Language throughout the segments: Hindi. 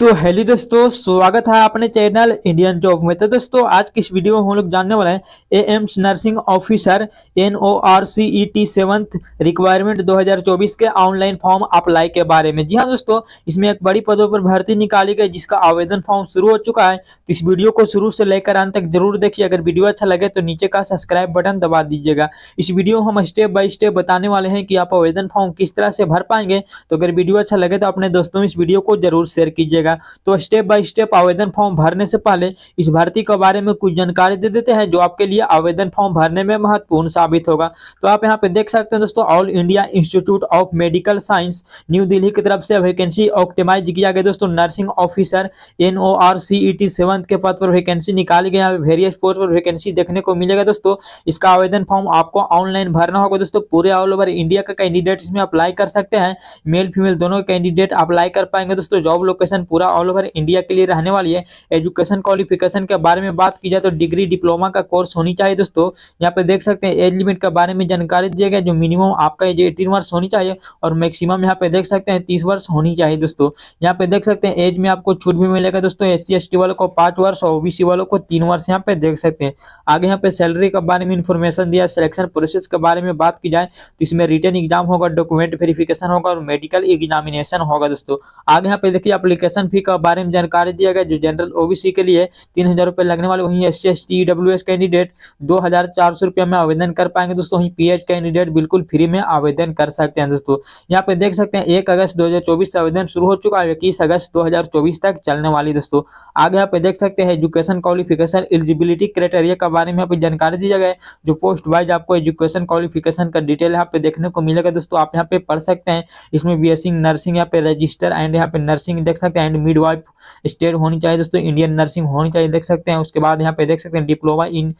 तो हेलो दोस्तों स्वागत है अपने चैनल इंडियन जॉब में तो दोस्तों आज किस वीडियो में हम लोग जानने वाले हैं AIIMS nursing officer N O R C E T seventh requirement 2024 के ऑनलाइन फॉर्म अप्लाई के बारे में जी हाँ दोस्तों इसमें एक बड़ी पदों पर भर्ती निकाली गई जिसका आवेदन फॉर्म शुरू हो चुका है तो इस वीडियो को शुरू से लेकर अंत तक जरूर देखिए अगर वीडियो अच्छा लगे तो नीचे का सब्सक्राइब बटन दबा दीजिएगा इस वीडियो में हम स्टेप बाई स्टेप बताने वाले हैं कि आप आवेदन फॉर्म किस तरह से भर पाएंगे तो अगर वीडियो अच्छा लगे तो अपने दोस्तों इस वीडियो को जरूर शेयर कीजिएगा जाएगा तो स्टेप बाय स्टेप आवेदन फॉर्म भरने से पहले इस भर्ती के बारे में कुछ जानकारी दे देते हैं जो आपके लिए आवेदन फॉर्म भरने में महत्वपूर्ण साबित होगा तो आप यहाँ पे देख सकते हैं दोस्तों All India Institute of Medical Science New Delhi की तरफ से वैकेंसी ऑप्टिमाइज किया गया दोस्तों nursing officer N O R C E T seventh के पद पर वैकेंसी निकाली गई वेरियस पोस्ट पर वैकेंसी देखने को मिलेगा दोस्तों इसका आवेदन फॉर्म आपको ऑनलाइन भरना होगा दोस्तों पूरे ऑल ओवर इंडिया का कैंडिडेट इसमें अप्लाई कर सकते हैं मेल फीमेल दोनों कैंडिडेट अप्लाई कर पाएंगे दोस्तों जॉब लोकेशन पूरे पूरा ऑल ओवर इंडिया के लिए रहने वाली है एजुकेशन क्वालिफिकेशन के बारे में बात की जाए तो डिग्री डिप्लोमा का कोर्स होनी चाहिए दोस्तों यहाँ पे देख सकते हैं एज लिमिट के बारे में जानकारी दिया गया जो मिनिमम आपका एज एटीन वर्ष होनी चाहिए और मैक्सिमम यहाँ पे देख सकते हैं तीस वर्ष होनी चाहिए दोस्तों यहाँ पे देख सकते हैं एज में आपको छूट भी मिलेगा दोस्तों एस सी वालों को पाँच वर्ष और ओबीसी वालों को तीन वर्ष यहाँ पे देख सकते हैं आगे यहाँ पे सैलरी के बारे में इन्फॉर्मेशन दिया सिलेक्शन प्रोसेस के बारे में बात की जाए तो इसमें रिटर्न एग्जाम होगा डॉक्यूमेंट वेरिफिकेशन होगा और मेडिकल एग्जामिनेशन होगा दोस्तों आगे यहाँ पे देखिए अप्लीकेशन फी का बारे में जानकारी दिया गया जो जनरल ओबीसी के लिए तीन हजार रुपये लगने वाले वहीं S C S T W S candidate दो हजार चार सौ रुपये में आवेदन कर पाएंगे दोस्तों वहीं पी एच कैंडिडेट बिल्कुल फ्री में आवेदन कर सकते हैं दोस्तों यहाँ पे देख सकते हैं एक अगस्त दो हजार चौबीस से आवेदन शुरू हो चुका है इक्कीस अगस्त दो हजार चौबीस तक चलने वाली दोस्तों आगे यहाँ पे देख सकते हैं एजुकेशन क्वालिफिकेशन एलिजिबिलिटी क्राइटेरिया के बारे में जानकारी दी जाए जो पोस्ट वाइज आपको एजुकेशन क्वालिफिकेशन का डिटेल यहाँ पे देखने को मिलेगा दोस्तों आप यहाँ पे पढ़ सकते हैं इसमें बी नर्सिंग यहाँ पे रजिस्टर एंड यहाँ पे नर्सिंग देख सकते हैं एंड मिडवाइफ स्टेट होनी चाहिए दोस्तों इंडियन नर्सिंग होनी चाहिए देख सकते हैं उसके बाद यहाँ पे देख सकते हैं डिप्लोमा इन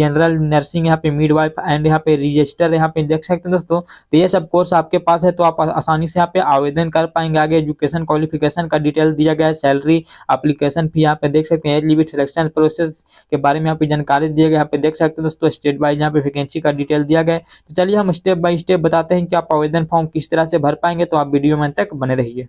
जनरल नर्सिंग यहाँ पे मिडवाइफ एंड यहाँ पे रजिस्टर यहाँ पे देख सकते हैं दोस्तों तो ये सब कोर्स आपके पास है तो आप आसानी से यहाँ पे आवेदन कर पाएंगे आगे एजुकेशन क्वालिफिकेशन का डिटेल दिया गया है सैलरी अप्लीकेशन फी यहाँ पे देख सकते हैं एज लिमिट सिलेक्शन प्रोसेस के बारे में यहाँ पे जानकारी दिया गया यहाँ पे देख सकते हैं दोस्तों स्टेट वाइज यहाँ पे वैकेंसी का डिटेल दिया गया तो चलिए हम स्टेप बाय स्टेप बताते हैं कि आप आवेदन फॉर्म किस तरह से भर पाएंगे तो आप वीडियो में तक बने रहिए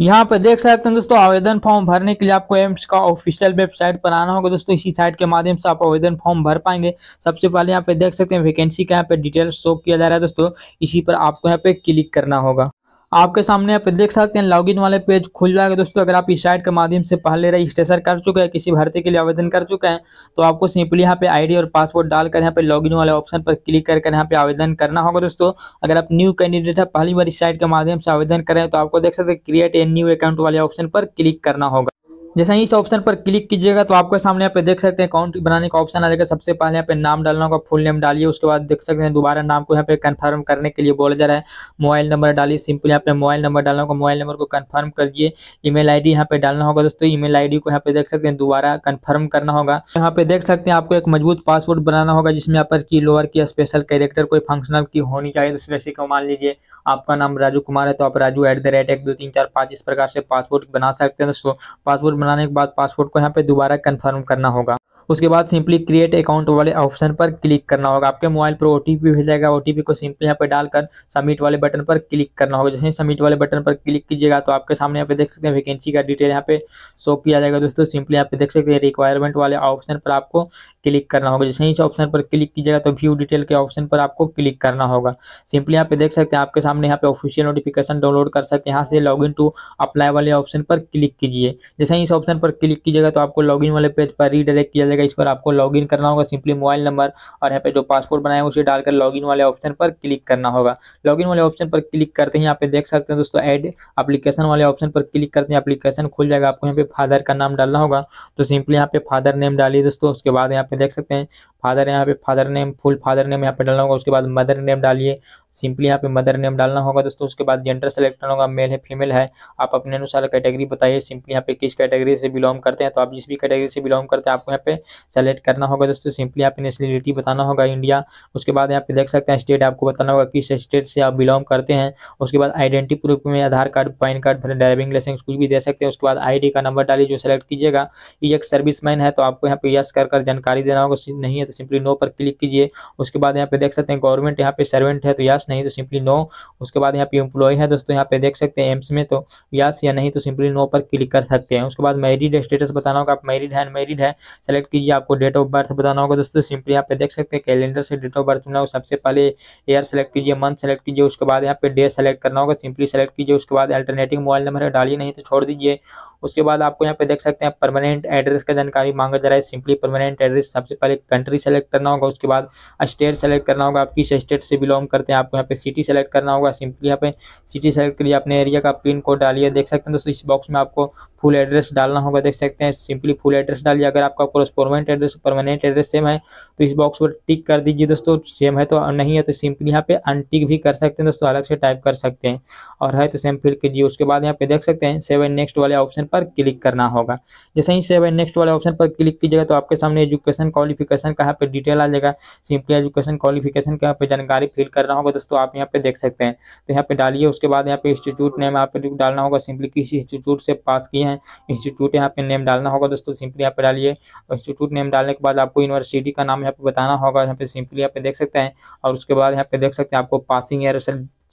यहाँ पर देख सकते हैं दोस्तों आवेदन फॉर्म भरने के लिए आपको एम्स का ऑफिशियल वेबसाइट पर आना होगा दोस्तों इसी साइट के माध्यम से आप आवेदन फॉर्म भर पाएंगे सबसे पहले यहाँ पे देख सकते हैं वैकेंसी का यहाँ पे डिटेल शो किया जा रहा है दोस्तों इसी पर आपको यहाँ पे क्लिक करना होगा आपके सामने आप देख सकते हैं लॉगिन वाले पेज खुल जाएगा दोस्तों अगर आप इस साइट के माध्यम से पहले रजिस्ट्रेशन कर चुके हैं किसी भर्ती के लिए आवेदन कर चुके हैं तो आपको सिंपली यहाँ पे आईडी और पासपोर्ट डालकर यहाँ पे लॉगिन वाले ऑप्शन पर क्लिक करके यहाँ पे आवेदन करना होगा दोस्तों अगर आप न्यू कैंडिडेट है पहली बार इस साइट के माध्यम से आवेदन करें तो आपको देख सकते हैं क्रिएट ए न्यू अकाउंट वाले ऑप्शन पर क्लिक करना होगा जैसे ही इस ऑप्शन पर क्लिक कीजिएगा तो आपके सामने यहाँ पे देख सकते हैं अकाउंट बनाने का ऑप्शन आ जाएगा सबसे पहले यहाँ पे नाम डालना होगा फुल नेम डालिए उसके बाद देख सकते हैं दोबारा नाम को यहाँ पे कंफर्म करने के लिए बोला जा रहा है मोबाइल नंबर डालिए सिंपल यहाँ पे मोबाइल नंबर डालना होगा मोबाइल नंबर को कन्फर्म करिए ई मेल यहाँ पे डालना होगा दोस्तों ई मेल को यहाँ पे देख सकते हैं दोबारा कन्फर्म करना होगा यहाँ पे देख सकते हैं आपको एक मजबूत पासवर्ड बनाना होगा जिसमें यहाँ पर की लोअर की स्पेशल कैरेक्टर कोई फंक्शनल की होनी चाहिए दोस्तों जैसे कि मान लीजिए आपका नाम राजू कुमार है तो आप राजू एट द रेट एक दो तीन चार इस प्रकार से पासवर्ड बना सकते हैं दोस्तों पासवर्ड बनाने के बाद पासपोर्ट को यहाँ पे दोबारा कन्फर्म करना होगा उसके बाद सिंपली क्रिएट अकाउंट वाले ऑप्शन पर क्लिक करना होगा आपके मोबाइल पर ओ टी पी भेजेगा ओ टी पी को सिंपली यहाँ पर डालकर सबमिट वाले बटन पर क्लिक करना होगा जैसे ही सबमिट वाले बटन पर क्लिक कीजिएगा तो आपके सामने यहाँ पे देख सकते हैं वैकेंसी का डिटेल यहाँ पे शो किया जाएगा दोस्तों सिंपली यहाँ पे देख सकते हैं रिक्वायरमेंट वाले ऑप्शन पर आपको क्लिक करना होगा जैसे ही इस ऑप्शन पर क्लिक कीजिएगा तो व्यू डिटेल के ऑप्शन पर आपको क्लिक करना होगा सिंपली यहाँ पे देख सकते हैं आपके सामने यहाँ पे ऑफिशियल नोटिफिकेशन डाउनलोड कर सकते हैं यहाँ से लॉग इन टू अप्लाई वाले ऑप्शन पर क्लिक कीजिए जैसे ही इस ऑप्शन पर क्लिक कीजिएगा तो आपको इन वाले पेज पर रीडायरेक्ट किया जाएगा इस पर आपको इन करना होगा सिंपली मोबाइल नंबर और यहाँ पे जो पासपोर्ट बनाया उसे डालकर इन वाले ऑप्शन पर क्लिक करना होगा लॉगिन वाले ऑप्शन पर क्लिक करते ही यहाँ पे देख सकते हैं दोस्तों एड अपलीकेशन वाले ऑप्शन पर क्लिक करते हैं अपलीकेशन खुल जाएगा आपको यहाँ पे फादर का नाम डालना होगा तो सिंपली यहाँ पे फादर नेम डालिए दोस्तों उसके बाद यहाँ देख सकते हैं फादर यहाँ पे father name full father name यहाँ पे डालना होगा उसके बाद मदर नेम डालिए सिंपली यहाँ पे मदर नेम डालना होगा दोस्तों उसके बाद जेंडर सेलेक्ट करना होगा मेल है फीमेल है आप अपने अनुसार कैटेगरी बताइए सिंपली यहाँ पे किस कैटेगरी से बिलोंग करते हैं तो आप जिस भी कैटेगरी से बिलोंग करते हैं आपको यहाँ पे सेलेक्ट करना होगा दोस्तों सिंपली यहाँ पे नेशनलिटी बताना होगा इंडिया उसके बाद यहाँ पे देख सकते हैं स्टेट आपको बताना होगा किस स्टेट से आप बिलोंग करते हैं उसके बाद आइडेंटी प्रूफ में Aadhaar card PAN card driving licence कुछ भी दे सकते हैं उसके बाद आई का नंबर डालिए जो सेलेक्ट कीजिएगा ये एक सर्विस है तो आपको यहाँ पे यस कर जानकारी देना होगा नहीं है तो तो सिंपली नो पर क्लिक कीजिए उसके बाद यहाँ पे देख सकते हैं गवर्नमेंट यहाँ पे सर्वेंट है तो यस नहीं तो सिंपली नो उसके बाद यहाँ पे एम्प्लॉय है दोस्तों यहाँ पे देख सकते हैं एम्स में तो यस या नहीं तो सिंपली नो पर क्लिक कर सकते हैं उसके बाद मैरिड स्टेटस बताना होगा आप मैरिड है अनमेरिड है सेलेक्ट कीजिए आपको डेट ऑफ बर्थ बताना होगा दोस्तों सिंपली यहाँ पे देख सकते हैं कैलेंडर से डेट ऑफ बर्थ बनाओ सबसे पहले ईयर सेलेक्ट कीजिए मंथ सेलेक्ट कीजिए उसके बाद यहाँ पे डे सेलेक्ट करना होगा सिंपली सेलेक्ट कीजिए उसके बाद अल्टरनेटिव मोबाइल नंबर है डालिए नहीं तो छोड़ दीजिए उसके बाद आपको यहाँ पे देख सकते हैं परमानेंट एड्रेस का जानकारी मांगा जा रहा है सिंपली परमानेंट एड्रेस सबसे पहले कंट्री सेलेक्ट करना होगा उसके बाद स्टेट सेलेक्ट करना होगा आप किस स्टेट से बिलोंग करते हैं आपको यहाँ पे सिटी सेलेक्ट करना होगा सिंपली यहाँ पे सिटी सेलेक्ट करिए अपने एरिया का पिन कोड डालिए देख सकते हैं दोस्तों इस बॉक्स में आपको फुल एड्रेस डालना होगा देख सकते हैं सिंपली फुल एड्रेस डालिए अगर आपका correspondent address permanent address same है तो इस बॉक्स पर टिक कर दीजिए दोस्तों सेम है तो नहीं है तो सिंपली यहाँ पे अनटिक भी कर सकते हैं दोस्तों अलग से टाइप कर सकते हैं और है तो सेम फिल कीजिए उसके बाद यहाँ पे देख सकते हैं सेवन नेक्स्ट वाले ऑप्शन पर क्लिक करना होगा जैसे ही सेवन नेक्स्ट वाले ऑप्शन पर क्लिक कीजिएगा तो आपके सामने एजुकेशन क्वालिफिकेशन का यहाँ पे डिटेल आ जाएगा सिंपली एजुकेशन क्वालिफिकेशन का यहाँ पे जानकारी फिल करना होगा दोस्तों आप यहाँ पे देख सकते हैं तो यहाँ पे डालिए उसके बाद यहाँ पे इंस्टीट्यूट नेम आप डालना होगा सिंपली किस इंस्टीट्यूट से पास किए हैं हैं इंस्टीट्यूट यहाँ पे नेम डालना होगा दोस्तों सिंपली यहाँ पे डालिए और इंस्टीट्यूट नेम डालने के बाद आपको यूनिवर्सिटी का नाम यहाँ पे बताना होगा यहाँ पे सिंपली यहाँ पे देख सकते हैं और उसके बाद यहाँ पे देख सकते हैं आपको पासिंग ईयर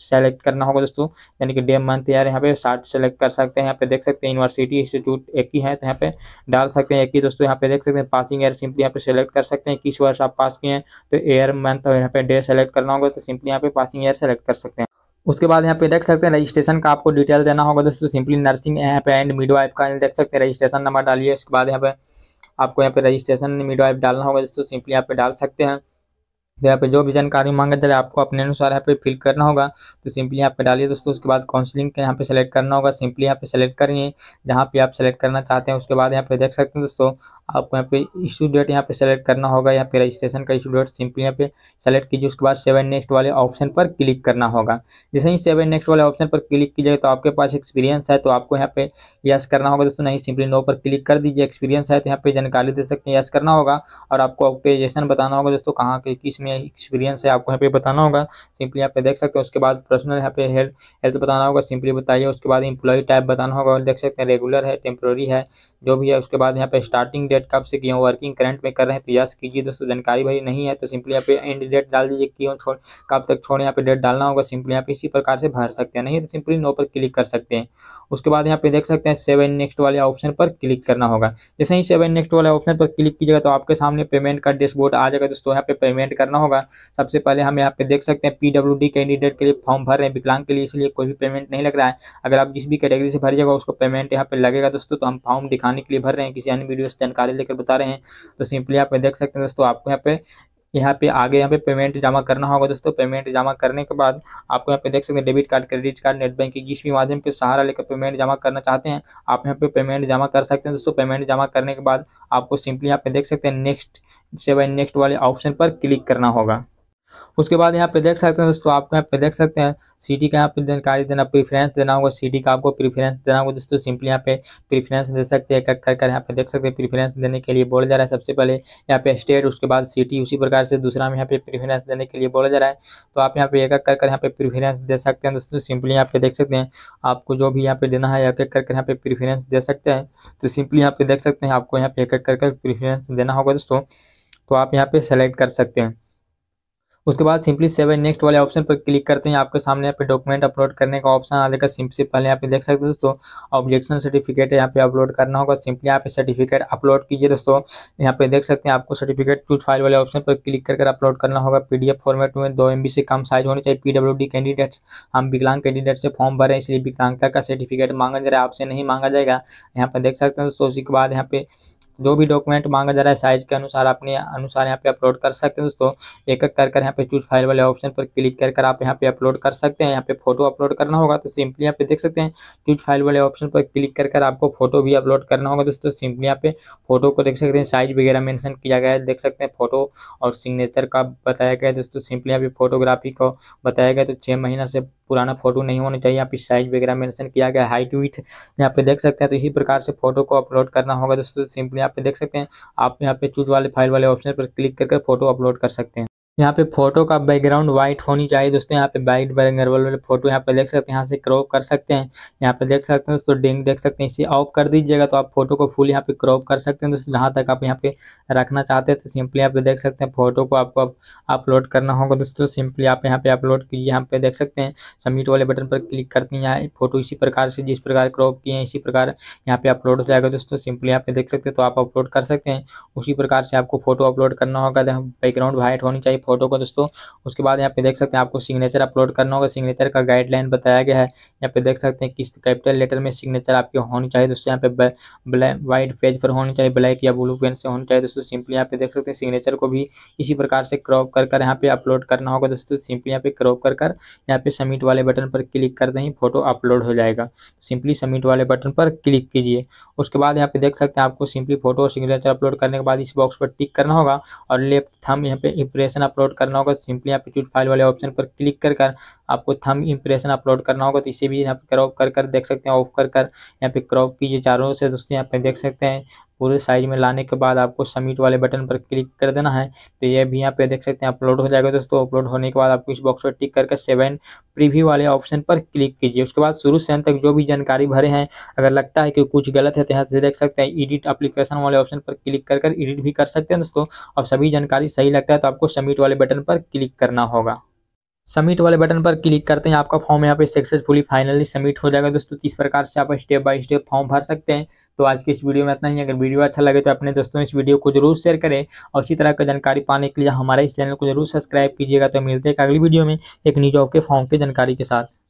सेलेक्ट करना होगा दोस्तों यानी कि डे मंथ यार यहाँ पे शार्ट सेलेक्ट कर सकते हैं यहाँ पे देख सकते हैं यूनिवर्सिटी इंस्टीट्यूट एक ही है तो यहाँ पे डाल सकते हैं एक ही दोस्तों यहाँ पे देख सकते हैं पासिंग ईयर सिंपली यहाँ पे सेलेक्ट कर सकते हैं किस वर्ष आप पास किए हैं तो ईयर मंथ और यहाँ पे डे सेलेक्ट करना होगा तो सिंपली यहाँ पे पासिंग ईयर सेलेक्ट कर सकते हैं उसके बाद यहाँ पे देख सकते हैं रजिस्ट्रेशन का आपको डिटेल देना होगा दोस्तों simply nursing app and midwife का देख सकते हैं रजिस्ट्रेशन नंबर डालिए उसके बाद यहाँ पे आपको यहाँ पे रजिस्ट्रेशन मिडवाइफ डालना होगा दोस्तों सिंपली यहाँ पे डाल सकते हैं तो यहाँ पे जो भी जानकारी मांगे जाए आपको अपने अनुसार यहाँ पे फिल करना होगा तो सिंपली यहाँ पे डालिए दोस्तों उसके बाद काउंसलिंग का यहाँ पे सेलेक्ट करना होगा सिंपली यहाँ पे सेलेक्ट करिए जहाँ पे आप सेलेक्ट करना चाहते हैं उसके बाद यहाँ पे देख सकते हैं दोस्तों आपको यहाँ पे इशू डेट यहाँ पे सेलेक्ट करना होगा यहाँ पे रजिस्ट्रेशन का इशू डेट सिंपली यहाँ पे सेलेक्ट कीजिए उसके बाद सेवन नेक्स्ट वाले ऑप्शन पर क्लिक करना होगा जैसे ही सेवन नेक्स्ट वाले ऑप्शन पर क्लिक कीजिए तो आपके पास एक्सपीरियंस है तो आपको यहाँ पे यस करना होगा दोस्तों नहीं सिंपली नो पर क्लिक कर दीजिए एक्सपीरियंस है तो यहाँ पे जानकारी दे सकते हैं यस करना होगा और आपको ऑक्टेजेशन बताना होगा दोस्तों कहाँ के किस में एक्सपीरियंस है आपको यहाँ पे बताना होगा सिंपली यहाँ पे देख सकते हैं उसके बाद पर्सनल यहाँ पे हेल्थ हेल्थ बताना होगा सिंपली बताइए उसके बाद इम्प्लॉय टाइप बताना होगा और देख सकते हैं रेगुलर है टेम्प्रोरी है जो भी है उसके बाद यहाँ पे स्टार्टिंग डेट डेट कब से क्यों वर्किंग करंट में कर रहे हैं तो यस कीजिए दोस्तों जानकारी भाई नहीं है तो सिंपली यहाँ पे एंड डेट डाल दीजिए क्यों छोड़ कब तक छोड़ यहाँ पे डेट डालना होगा सिंपली यहाँ पे इसी प्रकार से भर सकते हैं नहीं तो सिंपली नो पर क्लिक कर सकते हैं उसके बाद यहाँ पे देख सकते हैं सेवन नेक्स्ट वाले ऑप्शन पर क्लिक करना होगा जैसे ही सेवन नेक्स्ट वाले ऑप्शन पर क्लिक कीजिएगा तो आपके सामने पेमेंट का डैशबोर्ड आ जाएगा दोस्तों यहाँ पे पेमेंट करना होगा सबसे पहले हम यहाँ पे देख सकते हैं पीडब्ल्यूडी कैंडिडेट के लिए फॉर्म भर रहे हैं विकलांग के लिए इसलिए कोई भी पेमेंट नहीं लग रहा है अगर आप जिस भी कैटेगरी से भरिएगा उसको पेमेंट यहाँ पे लगेगा दोस्तों तो हम फॉर्म दिखाने के लिए भर रहे हैं किसी अन्य वीडियो से जानकारी सारे लेकर बता रहे हैं तो सिंपली आप देख सकते हैं दोस्तों आपको यहाँ पे यहाँ पे आगे यहाँ पे पेमेंट जमा करना होगा दोस्तों पेमेंट जमा करने के बाद आपको यहाँ पे देख सकते हैं debit card credit card net banking किसी भी माध्यम के सहारा लेकर पेमेंट जमा करना चाहते हैं आप यहाँ पे पेमेंट जमा कर सकते हैं दोस्तों पेमेंट जमा करने के बाद आपको सिंपली यहाँ पे देख सकते हैं नेक्स्ट से नेक्स्ट वाले ऑप्शन पर क्लिक करना होगा उसके बाद यहाँ पे देख सकते हैं दोस्तों आपको यहाँ पे देख सकते हैं सिटी का यहाँ पे जानकारी देना प्रेफरेंस देना होगा सिटी का आपको प्रीफरेंस देना होगा दोस्तों सिंपली यहाँ पे प्रेफरेंस दे सकते हैं कर कर यहाँ पे देख सकते हैं प्रीफरेंस देने के लिए बोला जा रहा है सबसे पहले यहाँ पे स्टेट उसके बाद सिटी उसी प्रकार से दूसरा में यहाँ पे प्रेफरेंस देने के लिए बोला जा रहा है तो आप यहाँ पे एक कर कर यहाँ पे प्रेफरेंस दे सकते हैं दोस्तों सिंपली यहाँ पे देख सकते हैं आपको जो भी यहाँ पे देना है एक एक कर यहाँ पे प्रेफरेंस दे सकते हैं तो सिंपली यहाँ पे देख सकते हैं आपको यहाँ पे एक एक कर प्रेफरेंस देना होगा दोस्तों तो आप यहाँ पे सेलेक्ट कर सकते हैं उसके बाद सिंपली सेवन नेक्स्ट वाले ऑप्शन पर क्लिक करते हैं आपके सामने यहाँ पे डॉक्यूमेंट अपलोड करने का ऑप्शन आ जाएगा सिंपली पहले यहाँ पे देख सकते हैं दोस्तों ऑब्जेक्शन सर्टिफिकेट यहाँ पे अपलोड करना होगा सिंपली यहाँ पे सर्टिफिकेट अपलोड कीजिए दोस्तों यहाँ पे देख सकते हैं आपको सर्टिफिकेट टू फाइल वाले ऑप्शन पर क्लिक कर अपलोड करना होगा पी फॉर्मेट में दो एम से कम साइज होनी चाहिए पी कैंडिडेट हम विकलांग कैंडिडेट से फॉर्म भरें हैं इसलिए विकलांगता का सर्टिफिकेट मांगा जा रहा है आपसे नहीं मांगा जाएगा यहाँ पर देख सकते हैं दोस्तों उसी के बाद यहाँ पे जो भी डॉक्यूमेंट मांगा जा रहा है साइज के अनुसार अपने अनुसार यहाँ पे अपलोड कर सकते हैं दोस्तों एक एक कर कर यहाँ पे चूज फाइल वाले ऑप्शन पर क्लिक कर कर आप यहाँ पे अपलोड कर सकते हैं यहाँ पे फोटो अपलोड करना होगा तो सिंपली यहाँ पे देख सकते हैं चूज फाइल वाले ऑप्शन पर क्लिक कर कर आपको फोटो भी अपलोड करना होगा दोस्तों सिंपली यहाँ पे फोटो को देख सकते हैं साइज वगैरह मैंशन किया गया है देख सकते हैं फोटो और सिग्नेचर का बताया गया है दोस्तों सिंपली यहाँ पे फोटोग्राफी को बताया गया तो छः महीना से पुराना फोटो नहीं होना चाहिए यहाँ पे साइज वगैरह मेंशन किया गया हाइट वीट यहाँ पे देख सकते हैं तो इसी प्रकार से फोटो को अपलोड करना होगा दोस्तों सिंपली तो यहाँ पे देख सकते हैं आप यहाँ पे चूज वाले फाइल वाले ऑप्शन पर क्लिक करके फोटो अपलोड कर सकते हैं यहाँ पे फोटो का बैकग्राउंड व्हाइट होनी चाहिए दोस्तों यहाँ पे व्हाइट बैकग्राउंड वाले फोटो यहाँ पे देख सकते हैं यहाँ से क्रॉप कर सकते हैं यहाँ पे देख सकते हैं दोस्तों डिंग देख सकते हैं इसे ऑफ कर दीजिएगा तो आप फोटो को फुल यहाँ पे क्रॉप कर सकते हैं दोस्तों जहाँ तक आप यहाँ पे रखना चाहते हैं तो सिंपली यहाँ पे देख सकते हैं फोटो को आपको अपलोड करना होगा दोस्तों सिंपली आप यहाँ पे अपलोड कीजिए यहाँ पे देख सकते हैं सबमिट वाले बटन पर क्लिक करते हैं यहाँ फोटो इसी प्रकार से जिस प्रकार क्रॉप किए हैं इसी प्रकार यहाँ पे अपलोड हो जाएगा दोस्तों सिंपली यहाँ पे देख सकते हैं तो आप अपलोड कर सकते हैं उसी प्रकार से आपको फोटो अपलोड करना होगा बैकग्राउंड व्हाइट होनी चाहिए फोटो को दोस्तों उसके बाद यहाँ पे देख सकते हैं आपको सिग्नेचर अपलोड करना होगा सिग्नेचर का गाइडलाइन बताया गया है यहाँ पे देख सकते हैं किस कैपिटल लेटर में सिग्नेचर आपके होनी चाहिए दोस्तों यहाँ पे ब्लैक वाइट पेज पर होनी चाहिए ब्लैक या ब्लू पेन से होनी चाहिए दोस्तों सिंपली यहाँ पे देख सकते हैं सिग्नेचर को भी इसी प्रकार से क्रॉप कर कर यहाँ पे अपलोड करना होगा दोस्तों सिंपली यहाँ पे क्रॉप कर कर यहाँ पे सबमिट वाले बटन पर क्लिक कर दें फोटो अपलोड हो जाएगा सिंपली सबमिट वाले बटन पर क्लिक कीजिए उसके बाद यहाँ पे देख सकते हैं आपको सिंपली फोटो और सिग्नेचर अपलोड करने के बाद इस बॉक्स पर टिक करना होगा और लेफ्ट थम यहाँ पे इंप्रेशन अपलोड करना होगा सिंपली यहाँ पे चूट फाइल वाले ऑप्शन पर क्लिक कर कर आपको थम इंप्रेशन अपलोड करना होगा तो इसे भी यहाँ पे क्रॉप कर कर देख सकते हैं ऑफ कर कर यहाँ पे क्रॉप कीजिए चारों से दोस्तों यहाँ पे देख सकते हैं पूरे साइज में लाने के बाद आपको सबमिट वाले बटन पर क्लिक कर देना है तो ये भी यहाँ पे देख सकते हैं अपलोड हो जाएगा दोस्तों अपलोड होने के बाद आपको इस बॉक्स पर टिक करके सेवन प्रीव्यू वाले ऑप्शन पर क्लिक कीजिए उसके बाद शुरू से अंत तक जो भी जानकारी भरे हैं अगर लगता है कि कुछ गलत है तो यहाँ से देख सकते हैं एडिट अप्लीकेशन वाले ऑप्शन पर क्लिक कर कर एडिट भी कर सकते हैं दोस्तों और सभी जानकारी सही लगता है तो आपको सबमिट वाले बटन पर क्लिक करना होगा सबमिट वाले बटन पर क्लिक करते हैं आपका फॉर्म यहाँ पे सक्सेसफुली फाइनली सबमिट हो जाएगा दोस्तों इस प्रकार से आप स्टेप बाय स्टेप फॉर्म भर सकते हैं तो आज के इस वीडियो में इतना ही अगर वीडियो अच्छा लगे तो अपने दोस्तों इस वीडियो को जरूर शेयर करें और इसी तरह की जानकारी पाने के लिए हमारे इस चैनल को जरूर सब्सक्राइब कीजिएगा तो मिलते हैं अगली वीडियो में एक न्यू जॉब के फॉर्म की जानकारी के साथ